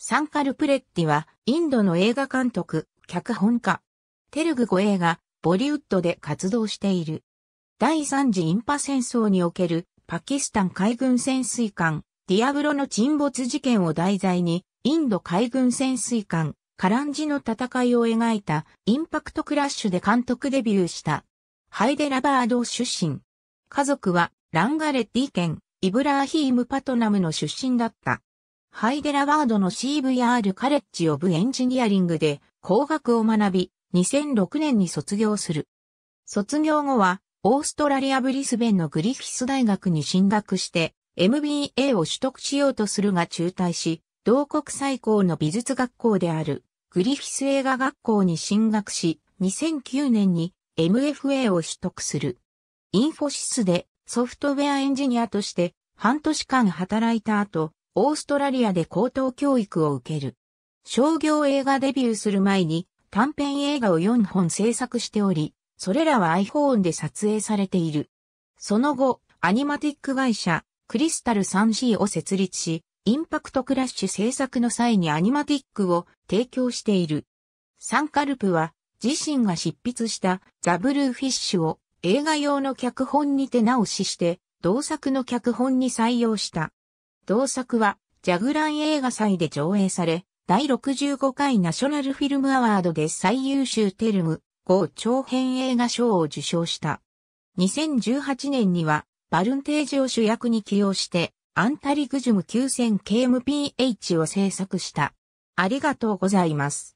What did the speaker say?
サンカル・プレッティは、インドの映画監督、脚本家。テルグ語映画、ボリウッドで活動している。第3次インパ戦争における、パキスタン海軍潜水艦、ディアブロの沈没事件を題材に、インド海軍潜水艦、カランジの戦いを描いたインパクトクラッシュで監督デビューした。ハイデラバード出身。家族はランガレッティ県イブラーヒームパトナムの出身だった。ハイデラワードの CVR カレッジ・オブ・エンジニアリングで工学を学び、2006年に卒業する。卒業後は、オーストラリア・ブリスベンのグリフィス大学に進学して、MBA を取得しようとするが中退し、同国最高の美術学校である、グリフィス映画学校に進学し、2009年に MFA を取得する。インフォシスでソフトウェアエンジニアとして半年間働いた後、オーストラリアで高等教育を受ける。商業映画デビューする前に短編映画を4本制作しており、それらは iPhone で撮影されている。その後、アニマティック会社、クリスタル 3C を設立し、インパクトクラッシュ制作の際にアニマティックを提供している。サンカルプは自身が執筆したザ・ブルーフィッシュを映画用の脚本に手直しして、同作の脚本に採用した。同作は、ジャグラン映画祭で上映され、第65回ナショナルフィルムアワードで最優秀テルム、5長編映画賞を受賞した。2018年には、バルンテージを主役に起用して、アンタリグジュム 9000KMPH を制作した。ありがとうございます。